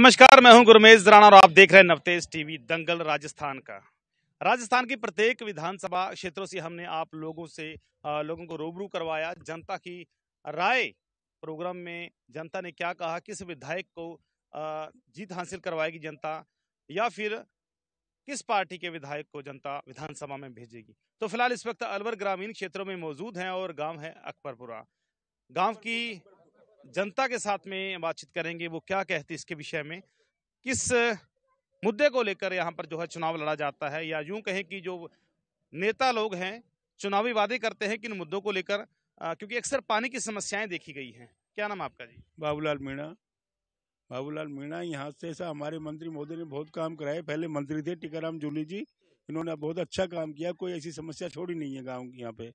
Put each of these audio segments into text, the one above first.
नमस्कार मैं हूं गुरमेज राणा और आप देख रहे हैं नवतेज टीवी दंगल राजस्थान का राजस्थान की प्रत्येक विधानसभा क्षेत्रों से हमने आप लोगों से लोगों को रूबरू करवाया जनता की राय प्रोग्राम में जनता ने क्या कहा किस विधायक को जीत हासिल करवाएगी जनता या फिर किस पार्टी के विधायक को जनता विधानसभा में भेजेगी तो फिलहाल इस वक्त अलवर ग्रामीण क्षेत्रों में मौजूद हैं और गाँव है अकबरपुरा गाँव की जनता के साथ में बातचीत करेंगे वो क्या कहते इसके विषय में किस मुद्दे को लेकर यहाँ पर जो है चुनाव लड़ा जाता है या यूं कहें कि जो नेता लोग हैं चुनावी वादे करते हैं किन मुद्दों को लेकर क्योंकि अक्सर पानी की समस्याएं देखी गई हैं क्या नाम आपका जी बाबूलाल मीणा बाबूलाल मीणा यहाँ से ऐसा हमारे मंत्री मोदी ने बहुत काम कराए पहले मंत्री थे टीकाराम जूली जी इन्होंने बहुत अच्छा काम किया कोई ऐसी समस्या छोड़ी नहीं है गाँव की यहाँ पे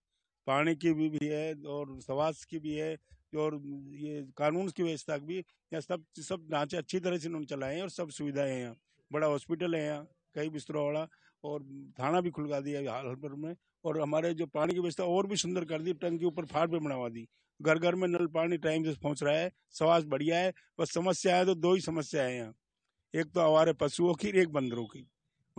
पानी की भी, भी है और स्वास्थ्य की भी है और ये कानून की व्यवस्था भी यहाँ सब सब ढांचे अच्छी तरह से इन्होंने चलाए हैं और सब सुविधाएं हैं यहाँ बड़ा हॉस्पिटल है यहाँ कई बिस्तरों वाला और थाना भी खुलवा दिया हालपुर में और हमारे जो पानी की व्यवस्था और भी सुंदर कर दी टंकी ऊपर फाड़ पर बनावा दी घर घर में नल पानी टाइम से पहुंच रहा है स्वास्थ्य बढ़िया है बस समस्या है तो दो ही समस्या है यहाँ एक तो हमारे पशुओं की एक बंदरों की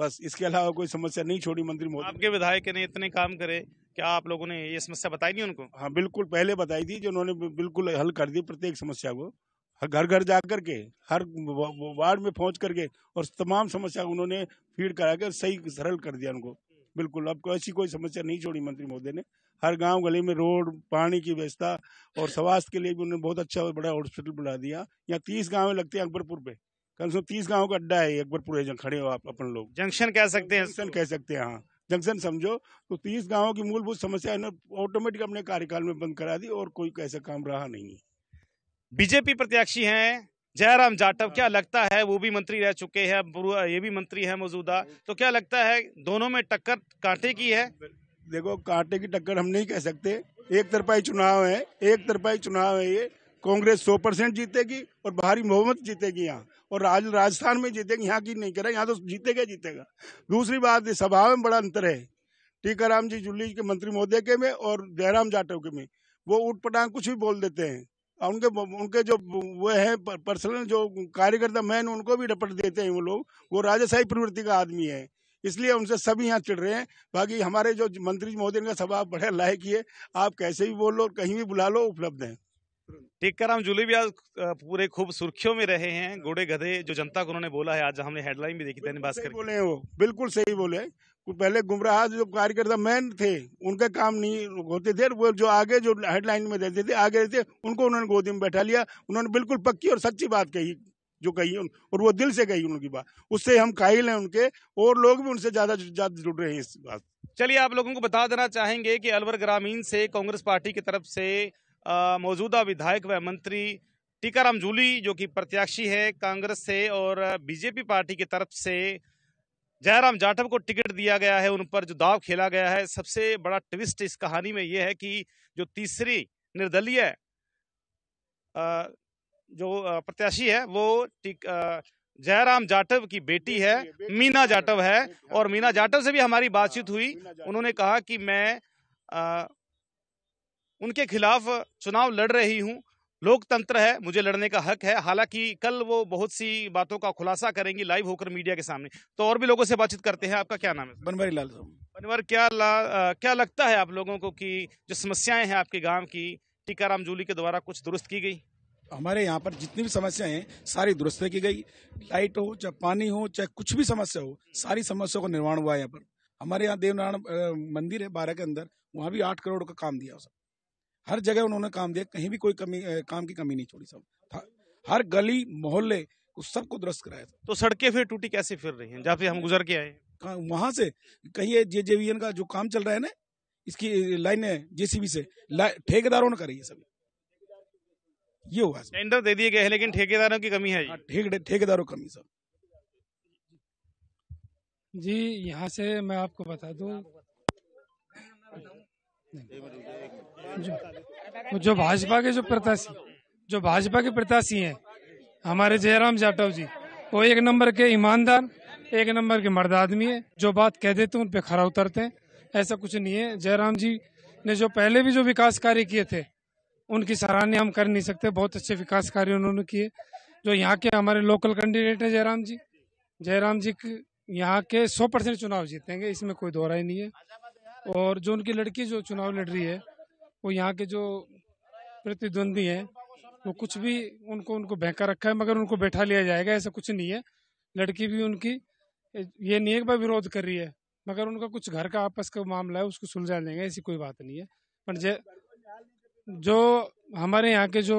बस इसके अलावा कोई समस्या नहीं छोड़ी मंत्री मोदी आपके विधायक ने इतने काम करे क्या आप लोगों ने ये समस्या बताई नहीं उनको हाँ बिल्कुल पहले बताई थी जो उन्होंने बिल्कुल हल कर दी प्रत्येक समस्या को घर घर जा कर के हर वार्ड में पहुंच करके और तमाम समस्या उन्होंने फीड करा के सही सरल कर दिया उनको बिल्कुल अब ऐसी कोई समस्या नहीं छोड़ी मंत्री मोदी ने हर गांव गली में रोड पानी की व्यवस्था और स्वास्थ्य के लिए भी उन्होंने बहुत अच्छा बड़ा हॉस्पिटल बना दिया यहाँ तीस गाँव लगते हैं अकबरपुर पे कम से कम तीस गाँव का अड्डा है अकबरपुर है खड़े हो आप अपन लोग जंक्शन कह सकते हैं जंक्शन कह सकते हैं हाँ जंक्शन समझो तो तीस गाँव की मूलभूत समस्या ऑटोमेटिक अपने कार्यकाल में बंद करा दी और कोई ऐसा काम रहा नहीं बीजेपी प्रत्याशी हैं जयराम जाटव क्या लगता है वो भी मंत्री रह चुके हैं ये भी मंत्री है मौजूदा तो क्या लगता है दोनों में टक्कर कांटे की है देखो कांटे की टक्कर हम नहीं कह सकते एक तरफाई चुनाव है एक तरफा ही चुनाव है ये कांग्रेस सौ परसेंट जीतेगी और भारी बहुमत जीतेगी यहाँ और राज राजस्थान में जीतेगी यहाँ की नहीं करे यहाँ तो जीतेगा जीतेगा दूसरी बात सभा में बड़ा अंतर है टीकाराम जी जुल्ली के मंत्री महोदय के में और जयराम जाटव के में वो ऊट पटांग कुछ भी बोल देते हैं उनके उनके जो वो है पर्सनल जो कार्यकर्ता मैन उनको भी डपट देते हैं वो लोग वो राजस्थाई प्रवृत्ति का आदमी है इसलिए उनसे सभी यहाँ चिड़ रहे हैं बाकी हमारे जो मंत्री महोदय का सभा बड़े लायक ही है आप कैसे भी बोल लो कहीं भी बुला लो उपलब्ध हैं टिक्काराम जुली भी आज पूरे खूब सुर्खियों में रहे हैं घोड़े गधे जो जनता को उन्होंने बोला है आज हमने हेडलाइन भी देखी दैनिक भास्कर बोले वो बिल्कुल सही बोले पहले गुमराह जो कार्यकर्ता मैन थे उनके काम नहीं होते थे वो जो आगे जो हेडलाइन में देते थे आगे देते उनको उन्होंने गोदी में बैठा लिया उन्होंने बिल्कुल पक्की और सच्ची बात कही जो कही और वो दिल से कही उनकी बात उससे हम काहिल हैं उनके और लोग भी उनसे ज्यादा ज्यादा जुड़ रहे हैं इस बात चलिए आप लोगों को बता देना चाहेंगे कि अलवर ग्रामीण से कांग्रेस पार्टी की तरफ से मौजूदा विधायक व मंत्री टीकाराम जूली जो कि प्रत्याशी है कांग्रेस से और बीजेपी पार्टी की तरफ से जयराम जाटव को टिकट दिया गया है उन पर जो दाव खेला गया है सबसे बड़ा ट्विस्ट इस कहानी में यह है कि जो तीसरी निर्दलीय जो प्रत्याशी है वो जयराम जाटव की बेटी है मीना जाटव है और मीना जाटव से भी हमारी हाँ, बातचीत हुई उन्होंने कहा कि मैं उनके खिलाफ चुनाव लड़ रही हूँ लोकतंत्र है मुझे लड़ने का हक है हालांकि कल वो बहुत सी बातों का खुलासा करेंगी लाइव होकर मीडिया के सामने तो और भी लोगों से बातचीत करते हैं आपका क्या नाम है बनवारी लाल बनवर क्या ला, आ, क्या लगता है आप लोगों को कि जो समस्याएं हैं आपके गांव की टीकाराम जूली के द्वारा कुछ दुरुस्त की गई हमारे यहाँ पर जितनी भी समस्याएं हैं सारी दुरुस्त की गई लाइट हो चाहे पानी हो चाहे कुछ भी समस्या हो सारी समस्याओं का निर्माण हुआ है यहाँ पर हमारे यहाँ देवनारायण मंदिर है बारह के अंदर वहाँ भी आठ करोड़ का काम दिया उसने हर जगह उन्होंने काम दिया कहीं भी कोई कमी काम की कमी नहीं छोड़ी सब हर गली मोहल्ले उस सबको दुरुस्त कराया था तो सड़कें फिर टूटी कैसे फिर रही हैं जहाँ पे हम गुजर के आए वहाँ से कहीं जे जे का जो काम चल रहा है ना इसकी लाइन है जेसीबी से ठेकेदारों ने करी है सभी ये हुआ टेंडर दे दिए गए हैं लेकिन ठेकेदारों की कमी है हाँ, ठेकेदारों की कमी सर जी यहाँ से मैं आपको बता दू जो, तो जो भाजपा के जो प्रत्याशी जो भाजपा के प्रत्याशी हैं हमारे जयराम जाटव जी वो एक नंबर के ईमानदार एक नंबर के मर्द आदमी है जो बात कह देते हैं उन पे खरा उतरते हैं ऐसा कुछ नहीं है जयराम जी ने जो पहले भी जो विकास कार्य किए थे उनकी सराहनीय हम कर नहीं सकते बहुत अच्छे विकास कार्य उन्होंने किए जो यहाँ के हमारे लोकल कैंडिडेट हैं जयराम जी जयराम जी यहाँ के सौ परसेंट चुनाव जीतेंगे इसमें कोई दोहरा ही नहीं है और जो उनकी लड़की जो चुनाव लड़ रही है वो यहाँ के जो प्रतिद्वंदी हैं वो कुछ भी उनको उनको बहका रखा है मगर उनको बैठा लिया जाएगा ऐसा कुछ नहीं है लड़की भी उनकी ये नहीं है विरोध कर रही है मगर उनका कुछ घर का आपस का मामला है उसको सुलझा लेंगे ऐसी कोई बात नहीं है पर जे जो हमारे यहाँ के जो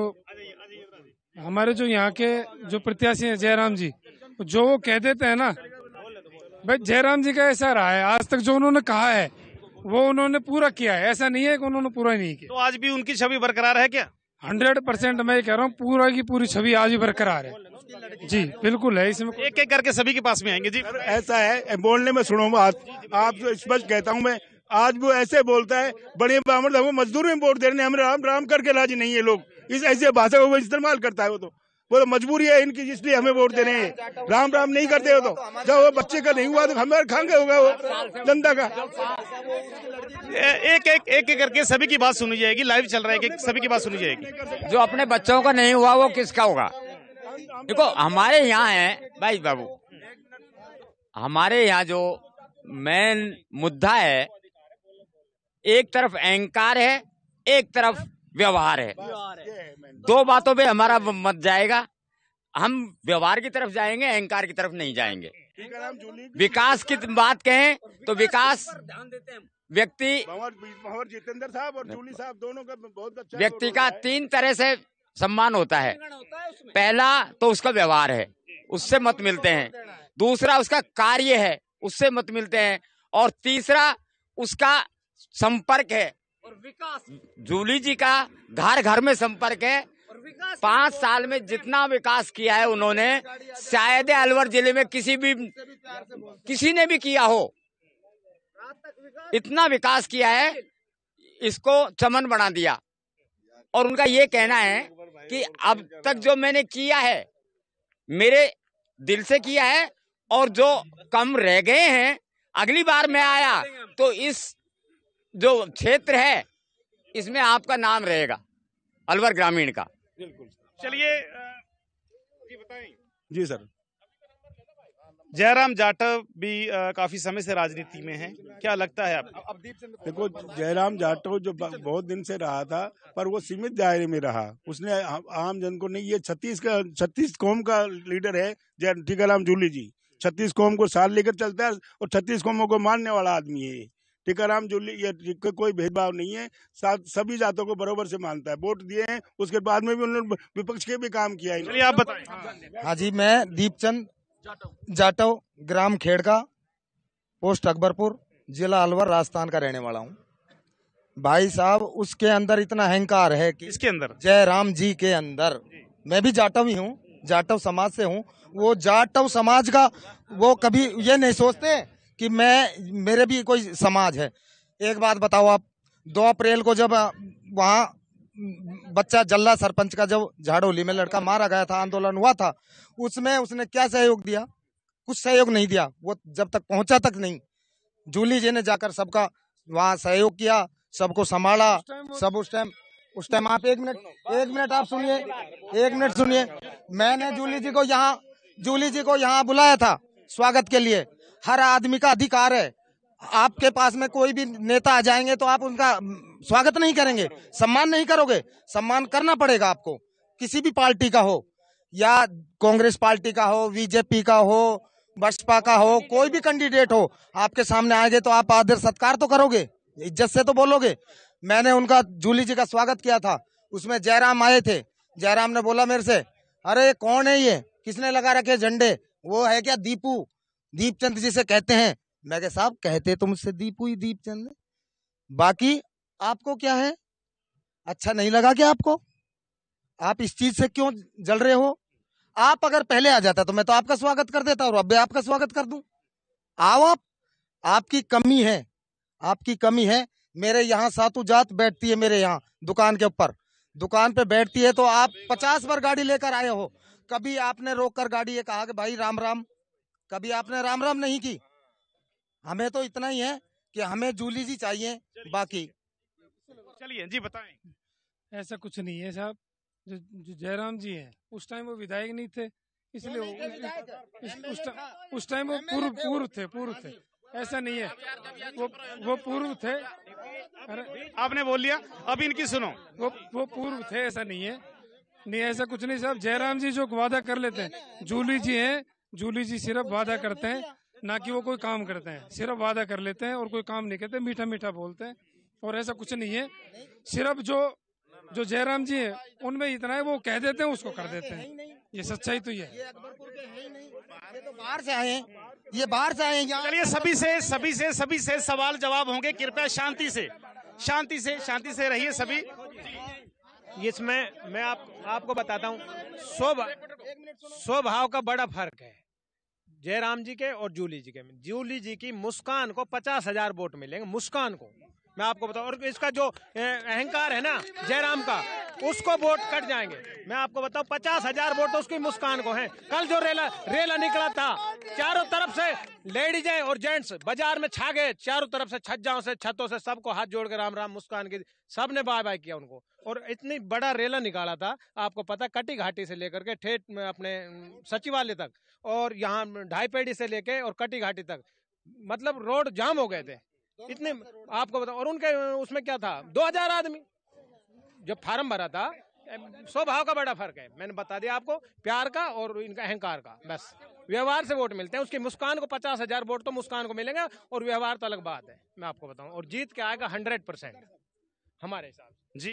हमारे जो यहाँ के जो प्रत्याशी हैं जयराम जी जो वो कह देते हैं ना भाई जयराम जी का ऐसा रहा है आज तक जो उन्होंने कहा है वो उन्होंने पूरा किया है ऐसा नहीं है कि उन्होंने पूरा नहीं किया तो आज भी उनकी छवि बरकरार है क्या हंड्रेड परसेंट मैं कह रहा हूँ पूरा की पूरी छवि आज भी बरकरार है जी बिल्कुल है इसमें एक एक करके सभी के पास में आएंगे जी ऐसा है बोलने में सुनो बात आप स्पष्ट कहता हूँ मैं आज वो ऐसे बोलता है बड़े बामर मजदूर में वोट दे रहे हैं हम राम राम करके लाज नहीं है लोग इस ऐसे भाषा को इस्तेमाल करता है वो तो बोलो मजबूरी है इनकी जिसलिए हमें वोट देने हैं राम राम नहीं करते हो तो जब वो बच्चे का नहीं हुआ तो हमारे खांगे होगा वो जनता का एक एक एक एक करके सभी की बात सुनी जाएगी लाइव चल रहा है कि सभी की बात सुनी जाएगी जो अपने बच्चों का नहीं हुआ वो किसका होगा देखो हमारे यहाँ है भाई बाबू हमारे यहाँ जो मेन मुद्दा है एक तरफ अहंकार है एक तरफ व्यवहार है दो बातों पे हमारा मत जाएगा हम व्यवहार की तरफ जाएंगे अहंकार की तरफ नहीं जाएंगे विकास की बात कहें तो विकास व्यक्ति जितेंद्र साहब और जूली साहब दोनों का बहुत अच्छा व्यक्ति का तीन तरह से सम्मान होता है पहला तो उसका व्यवहार है उससे मत मिलते हैं दूसरा उसका कार्य है उससे मत मिलते हैं और तीसरा उसका संपर्क है और विकास जूली जी का घर घर में संपर्क है पाँच तो साल में जितना विकास किया है उन्होंने शायद अलवर जिले में किसी भी किसी ने भी किया हो इतना विकास किया है इसको चमन बना दिया और उनका ये कहना है कि अब तक जो मैंने किया है मेरे दिल से किया है और जो कम रह गए हैं अगली बार मैं आया तो इस जो क्षेत्र है इसमें आपका नाम रहेगा अलवर ग्रामीण का बिल्कुल चलिए जी सर जयराम जाटव भी काफी समय से राजनीति में हैं क्या लगता है आपको देखो जयराम जाटव जो बहुत दिन से रहा था पर वो सीमित दायरे में रहा उसने आम जन को नहीं ये छत्तीस का छत्तीस कौम का लीडर है जय टीकाराम जूली जी छत्तीस कौम को साथ लेकर चलता है और छत्तीस कौमों को मानने वाला आदमी है टीकाराम ये कोई भेदभाव नहीं है सभी जातों को बराबर से मानता है वोट दिए हैं उसके बाद में भी उन्होंने विपक्ष के भी काम किया है आप बताएं हाँ, हाँ जी मैं दीपचंद जाटव ग्राम खेड़का पोस्ट अकबरपुर जिला अलवर राजस्थान का रहने वाला हूँ भाई साहब उसके अंदर इतना अहंकार है कि इसके अंदर जय राम जी के अंदर जी। मैं भी जाटव ही हूँ जाटव समाज से हूँ वो जाटव समाज का वो कभी ये नहीं सोचते कि मैं मेरे भी कोई समाज है एक बात बताओ आप दो अप्रैल को जब वहाँ बच्चा जल्ला सरपंच का जब झाड़ोली में लड़का मारा गया था आंदोलन हुआ था उसमें उसने क्या सहयोग दिया कुछ सहयोग नहीं दिया वो जब तक पहुंचा तक नहीं जूली जी ने जाकर सबका वहाँ सहयोग किया सबको संभाला सब उस टाइम उस टाइम आप एक मिनट एक मिनट आप सुनिए एक मिनट सुनिए मैंने जूली जी को यहाँ जूली जी को यहाँ बुलाया था स्वागत के लिए हर आदमी का अधिकार है आपके पास में कोई भी नेता आ जाएंगे तो आप उनका स्वागत नहीं करेंगे सम्मान नहीं करोगे सम्मान करना पड़ेगा आपको किसी भी पार्टी का हो या कांग्रेस पार्टी का हो बीजेपी का हो बसपा का हो कोई भी कैंडिडेट हो आपके सामने आएंगे तो आप आदर सत्कार तो करोगे इज्जत से तो बोलोगे मैंने उनका जूली जी का स्वागत किया था उसमें जयराम आए थे जयराम ने बोला मेरे से अरे कौन है ये किसने लगा रखे झंडे वो है क्या दीपू दीपचंद जिसे कहते हैं मैं कह साहब कहते तो मुझसे दीपू ही दीपचंद बाकी आपको क्या है अच्छा नहीं लगा क्या आपको आप इस चीज से क्यों जल रहे हो आप अगर पहले आ जाता तो मैं तो आपका स्वागत कर देता और अब आपका स्वागत कर दूं आओ आप आपकी कमी है आपकी कमी है मेरे यहाँ सातु जात बैठती है मेरे यहाँ दुकान के ऊपर दुकान पे बैठती है तो आप पचास बार गाड़ी लेकर आए हो कभी आपने रोक कर गाड़ी ये कहा कि भाई राम राम कभी आपने राम राम नहीं की हमें तो इतना ही है कि हमें जूली जी चाहिए बाकी चलिए जी बताएं ऐसा कुछ नहीं है साहब जो, जो जयराम जी हैं उस टाइम वो विधायक नहीं थे इसलिए उस उस टाइम वो पूर्व पूर्व थे पूर्व थे हाँ ऐसा नहीं है वो वो पूर्व थे अरे आपने बोल लिया अब इनकी सुनो वो वो पूर्व थे ऐसा नहीं है नहीं ऐसा कुछ नहीं साहब जयराम जी जो वादा कर लेते हैं जूली जी हैं जूली जी सिर्फ वादा करते हैं ना कि वो कोई काम करते हैं सिर्फ वादा कर लेते हैं और कोई काम नहीं करते मीठा मीठा बोलते हैं और ऐसा कुछ नहीं है सिर्फ जो जो जयराम जी है उनमें इतना है वो कह देते हैं उसको कर देते हैं ये सच्चाई तो ये है ये तो बाहर से आए हैं ये बाहर से आए चलिए सभी से सभी से सभी से सवाल जवाब होंगे कृपया शांति से शांति से शांति से रहिए सभी इसमें मैं आप आपको बताता हूँ स्वभाव का बड़ा फर्क है जयराम जी के और जूली जी के जूली जी की मुस्कान को पचास हजार वोट मिलेंगे मुस्कान को मैं आपको बताऊं और इसका जो अहंकार है ना जयराम का उसको वोट कट जाएंगे मैं आपको बताऊं पचास हजार वोट तो उसकी मुस्कान को हैं कल जो रेला रेला निकला था चारों तरफ से लेडीजें और जेंट्स बाजार में छा गए चारों तरफ से छज्जाओं से छतों से सबको हाथ जोड़ के राम राम मुस्कान के सब ने बाय बाय किया उनको और इतनी बड़ा रेला निकाला था आपको पता कटी घाटी से लेकर के ठेठ में अपने सचिवालय तक और यहाँ ढाई पेड़ी से लेके और कटी घाटी तक मतलब रोड जाम हो गए थे इतने आपको बताओ और उनके उसमें क्या था दो हजार आदमी जब फार्म भरा था स्वभाव का बड़ा फर्क है मैंने बता दिया आपको प्यार का और इनका अहंकार का बस व्यवहार से वोट मिलते हैं उसकी मुस्कान को पचास हजार वोट तो मुस्कान को मिलेंगे और व्यवहार तो अलग बात है मैं आपको बताऊं और जीत के आएगा हंड्रेड परसेंट हमारे हिसाब से जी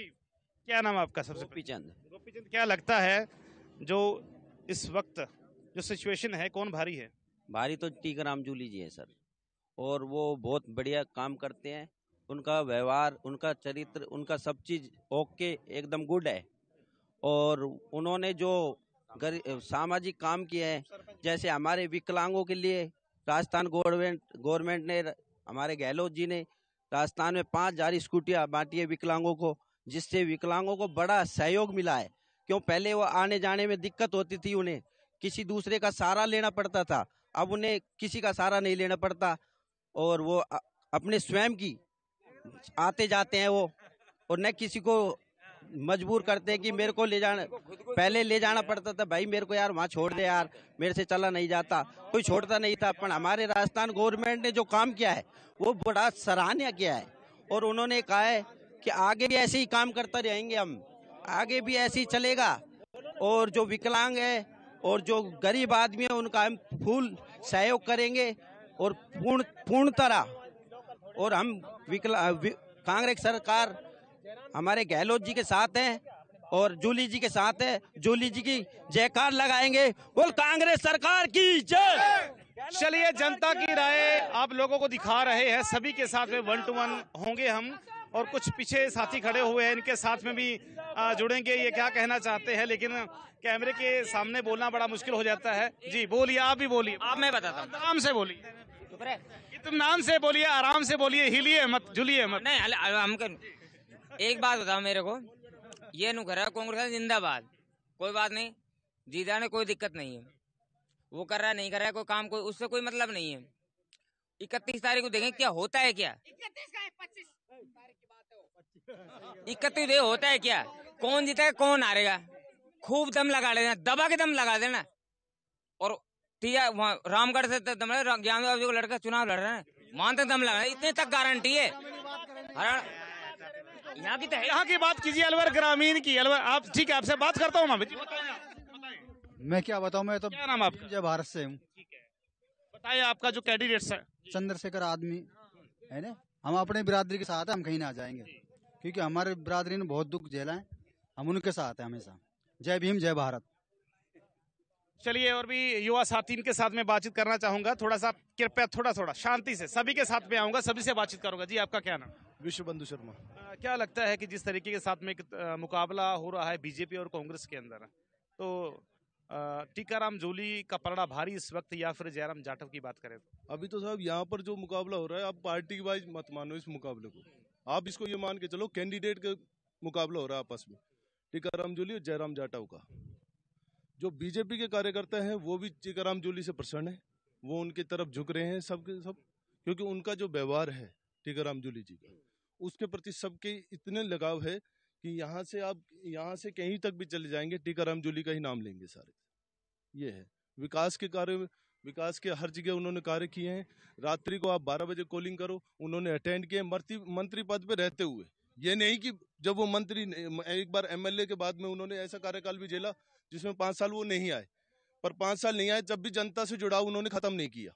क्या नाम आपका सबसे गोपी चंद गोपी चंद क्या लगता है जो इस वक्त जो सिचुएशन है कौन भारी है भारी तो टीकाराम जूली जी है सर और वो बहुत बढ़िया काम करते हैं उनका व्यवहार उनका चरित्र उनका सब चीज़ ओके एकदम गुड है और उन्होंने जो गरीब सामाजिक काम किए हैं जैसे हमारे विकलांगों के लिए राजस्थान गवर्नमेंट गवर्नमेंट ने हमारे गहलोत जी ने राजस्थान में पाँच हज़ार स्कूटियाँ बांटी है विकलांगों को जिससे विकलांगों को बड़ा सहयोग मिला है क्यों पहले वो आने जाने में दिक्कत होती थी उन्हें किसी दूसरे का सहारा लेना पड़ता था अब उन्हें किसी का सहारा नहीं लेना पड़ता और वो अपने स्वयं की आते जाते हैं वो और न किसी को मजबूर करते हैं कि मेरे को ले जाना पहले ले जाना पड़ता था भाई मेरे को यार वहाँ छोड़ दे यार मेरे से चला नहीं जाता कोई छोड़ता नहीं था पर हमारे राजस्थान गवर्नमेंट ने जो काम किया है वो बड़ा सराहनीय किया है और उन्होंने कहा है कि आगे भी ऐसे ही काम करते रहेंगे हम आगे भी ऐसे ही चलेगा और जो विकलांग है और जो गरीब आदमी है उनका हम फूल सहयोग करेंगे और पूर्ण पूर्ण तरह और हम विकला वि, कांग्रेस सरकार हमारे गहलोत जी के साथ है और जूली जी के साथ है जूली जी की जयकार लगाएंगे बोल कांग्रेस सरकार की जय चलिए जनता की राय आप लोगों को दिखा रहे हैं सभी के साथ में वन टू वन होंगे हम और कुछ पीछे साथी खड़े हुए हैं इनके साथ में भी जुड़ेंगे ये क्या कहना चाहते हैं लेकिन कैमरे के सामने बोलना बड़ा मुश्किल हो जाता है जी बोलिए आप भी बोलिए आप मैं बताता हूँ आराम से बोलिए तुम नाम से बोलिए आराम से बोलिए हिलिए मत झुलिए मत नहीं हम एक बात बताओ मेरे को ये नु कर कांग्रेस जिंदाबाद कोई बात नहीं जीदा ने कोई दिक्कत नहीं है वो कर रहा है नहीं कर रहा है कोई काम कोई उससे कोई मतलब नहीं है इकतीस तारीख को देखें क्या होता है क्या इकतीस पच्चीस इकतीस दे तो होता है क्या कौन जीतेगा कौन हारेगा खूब दम लगा लेना दबा के दम लगा देना और तीजा वहाँ रामगढ़ से तो दम ज्ञानदेव जो लड़का चुनाव लड़ रहे हैं मानते तो दम लगा इतने तक गारंटी है यहाँ की यहाँ की बात कीजिए अलवर ग्रामीण की अलवर आप ठीक है आपसे बात करता हूँ मैं क्या बताऊँ मैं तो क्या नाम आप जय भारत से हूँ बताइए आपका जो कैंडिडेट चंद्रशेखर आदमी है ना हम अपने बिरादरी के साथ हम कहीं ना जाएंगे क्योंकि हमारे बरादरी ने बहुत दुख झेला है हम उनके साथ हैं हमेशा जय भीम जय भारत चलिए और भी युवा साथी इनके साथ में बातचीत करना चाहूंगा थोड़ा सा कृपया थोड़ा थोड़ा शांति से सभी के साथ में आऊंगा सभी से बातचीत करूंगा जी आपका क्या नाम विश्व बंधु शर्मा क्या लगता है कि जिस तरीके के साथ में मुकाबला हो रहा है बीजेपी और कांग्रेस के अंदर तो टीकाराम जोली का पलड़ा भारी इस वक्त या फिर जयराम जाटव की बात करें तो? अभी तो साहब यहाँ पर जो मुकाबला हो रहा है आप पार्टी वाइज मत मानो इस मुकाबले को आप इसको ये मान के चलो कैंडिडेट का मुकाबला हो रहा है आपस में टीकाराम जोली और जयराम जाटव का जो बीजेपी के कार्यकर्ता हैं वो भी टीकाराम जोली से प्रसन्न है वो उनकी तरफ झुक रहे हैं सब के सब क्योंकि उनका जो व्यवहार है टीकाराम जोली जी का उसके प्रति सबके इतने लगाव है कि यहाँ से आप यहाँ से कहीं तक भी चले जाएंगे टीकाराम जोली का ही नाम लेंगे सारे ये है विकास के कार्य विकास के हर जगह उन्होंने कार्य किए हैं रात्रि को आप 12 बजे कॉलिंग करो उन्होंने अटेंड किए मंत्री मंत्री पद पर रहते हुए ये नहीं कि जब वो मंत्री एक बार एमएलए के बाद में उन्होंने ऐसा कार्यकाल भी झेला जिसमें पाँच साल वो नहीं आए पर पाँच साल नहीं आए जब भी जनता से जुड़ाव उन्होंने ख़त्म नहीं किया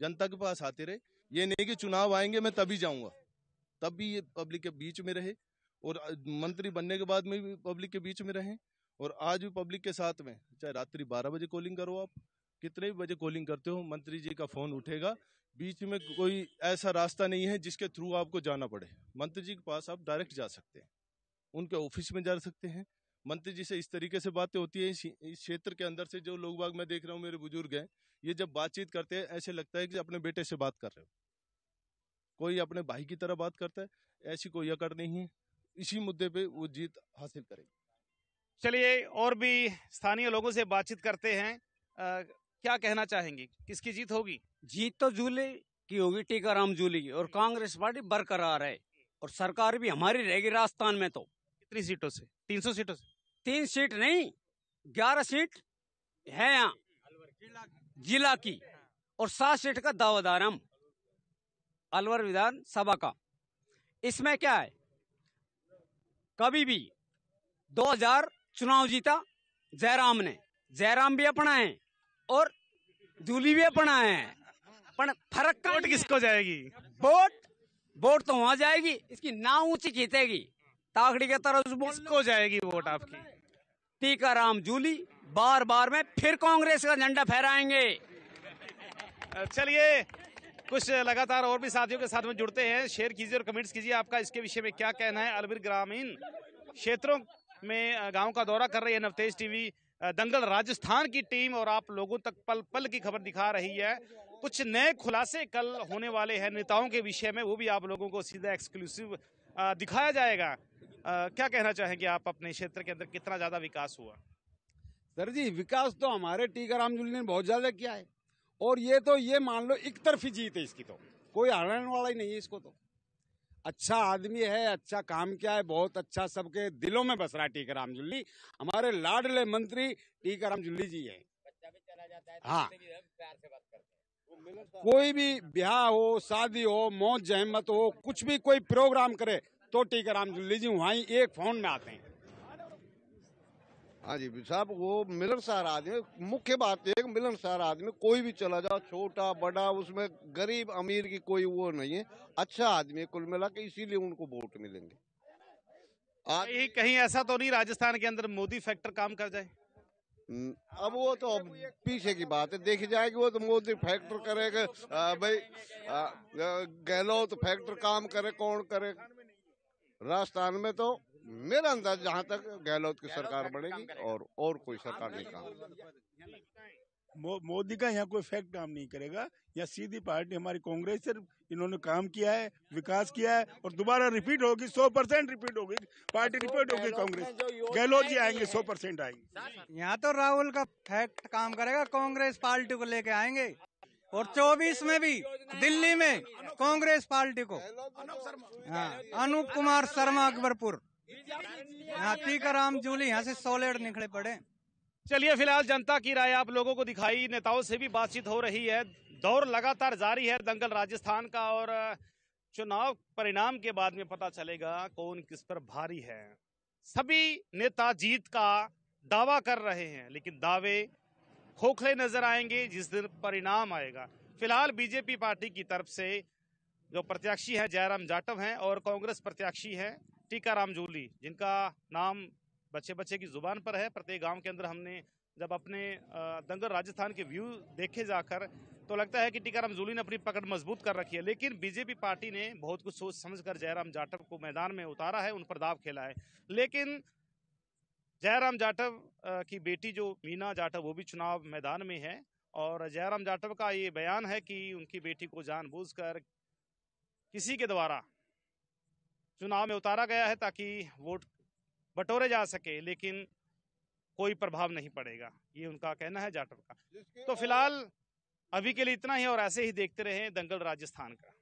जनता के पास आते रहे ये नहीं कि चुनाव आएंगे मैं तभी जाऊँगा तब भी ये पब्लिक के बीच में रहे और मंत्री बनने के बाद में भी पब्लिक के बीच में रहें और आज भी पब्लिक के साथ में चाहे रात्रि बारह बजे कॉलिंग करो आप कितने भी बजे कॉलिंग करते हो मंत्री जी का फ़ोन उठेगा बीच में कोई ऐसा रास्ता नहीं है जिसके थ्रू आपको जाना पड़े मंत्री जी के पास आप डायरेक्ट जा सकते हैं उनके ऑफिस में जा सकते हैं मंत्री जी से इस तरीके से बातें होती है इस क्षेत्र के अंदर से जो लोग बाग मैं देख रहा हूँ मेरे बुजुर्ग हैं ये जब बातचीत करते हैं ऐसे लगता है कि अपने बेटे से बात कर रहे हो कोई अपने भाई की तरह बात करता है ऐसी कोई अकड़ नहीं है इसी मुद्दे पे वो जीत हासिल करेगी चलिए और भी स्थानीय लोगों से बातचीत करते हैं क्या कहना चाहेंगे किसकी जीत होगी जीत तो झूले की होगी टीकाराम झूले की और कांग्रेस पार्टी बरकरार है और सरकार भी हमारी रहेगी राजस्थान में तो कितनी सीटों से तीन सौ सीटों से तीन सीट नहीं ग्यारह सीट है यहाँ जिला की और सात सीट का दावेदार हम अलवर विधानसभा का इसमें क्या है कभी भी 2000 चुनाव जीता जयराम ने जयराम भी अपना है और दूलीवे पण आए हैं पण फरक वोट किसको जाएगी वोट वोट तो वहां जाएगी इसकी ना ऊंची खींचेगी ताकड़ी के तरफ किसको जाएगी वोट आपकी राम जूली बार बार में फिर कांग्रेस का झंडा फहराएंगे चलिए कुछ लगातार और भी साथियों के साथ में जुड़ते हैं शेयर कीजिए और कमेंट्स कीजिए आपका इसके विषय में क्या कहना है अलविर ग्रामीण क्षेत्रों में गांव का दौरा कर रही है नवतेज टीवी दंगल राजस्थान की टीम और आप लोगों तक पल पल की खबर दिखा रही है कुछ नए खुलासे कल होने वाले हैं नेताओं के विषय में वो भी आप लोगों को सीधा एक्सक्लूसिव दिखाया जाएगा आ, क्या कहना चाहेंगे आप अपने क्षेत्र के अंदर कितना ज्यादा विकास हुआ सर जी विकास तो हमारे टीकाराम जुल ने बहुत ज्यादा किया है और ये तो ये मान लो एक तरफी जीत है इसकी तो कोई हरण वाला ही नहीं है इसको तो अच्छा आदमी है अच्छा काम किया है बहुत अच्छा सबके दिलों में बस रहा है राम जुल्ली हमारे लाडले मंत्री टीका राम जुल्ली जी है तो हाँ कोई भी ब्याह हो शादी हो मौज जहमत हो कुछ भी कोई प्रोग्राम करे तो टीका राम जुल्ली जी वहाँ एक फोन में आते हैं हाँ जी साहब वो मिलनसार आदमी मुख्य बात है मिलनसार आदमी कोई भी चला जाओ छोटा बड़ा उसमें गरीब अमीर की कोई वो नहीं है अच्छा आदमी है कुल मिला के इसीलिए उनको वोट मिलेंगे कहीं, कहीं ऐसा तो नहीं राजस्थान के अंदर मोदी फैक्टर काम कर जाए अब वो तो पीछे की बात है देखी जाएगी वो तो मोदी फैक्टर करेगा भाई गहलोत तो फैक्टर काम करे कौन करे राजस्थान में तो मेरा अंदाज जहाँ तक गहलोत की सरकार बढ़ेगी और और कोई हाँ, सरकार नहीं काम मोदी का यहाँ कोई फैक्ट काम नहीं करेगा या सीधी पार्टी हमारी कांग्रेस से इन्होंने काम किया है विकास हाँ, किया है और दोबारा रिपीट होगी सौ परसेंट रिपीट होगी पार्टी रिपीट तो होगी कांग्रेस गहलोत जी आएंगे सौ परसेंट आएंगे यहाँ तो राहुल का फैक्ट काम करेगा कांग्रेस पार्टी को लेके आएंगे और 24 में भी दिल्ली में कांग्रेस पार्टी को हाँ, अनूप कुमार शर्मा अकबरपुर हाथी का राम जूली यहाँ से सोलेड निकले पड़े चलिए फिलहाल जनता की राय आप लोगों को दिखाई नेताओं से भी बातचीत हो रही है दौर लगातार जारी है दंगल राजस्थान का और चुनाव परिणाम के बाद में पता चलेगा कौन किस पर भारी है सभी नेता जीत का दावा कर रहे हैं लेकिन दावे खोखले नजर आएंगे जिस दिन परिणाम आएगा फिलहाल बीजेपी पार्टी की तरफ से जो प्रत्याशी है जयराम जाटव हैं और कांग्रेस प्रत्याशी हैं टीकाराम जूली जिनका नाम बच्चे बच्चे की ज़ुबान पर है प्रत्येक गांव के अंदर हमने जब अपने दंगल राजस्थान के व्यू देखे जाकर तो लगता है कि टीकाराम जूली ने अपनी पकड़ मजबूत कर रखी है लेकिन बीजेपी पार्टी ने बहुत कुछ सोच समझ कर जयराम जाटव को मैदान में उतारा है उन पर दाव खेला है लेकिन जयराम जाटव की बेटी जो मीना जाटव वो भी चुनाव मैदान में है और जयराम जाटव का ये बयान है कि उनकी बेटी को जानबूझकर किसी के द्वारा चुनाव में उतारा गया है ताकि वोट बटोरे जा सके लेकिन कोई प्रभाव नहीं पड़ेगा ये उनका कहना है जाटर का तो फिलहाल अभी के लिए इतना ही और ऐसे ही देखते रहे दंगल राजस्थान का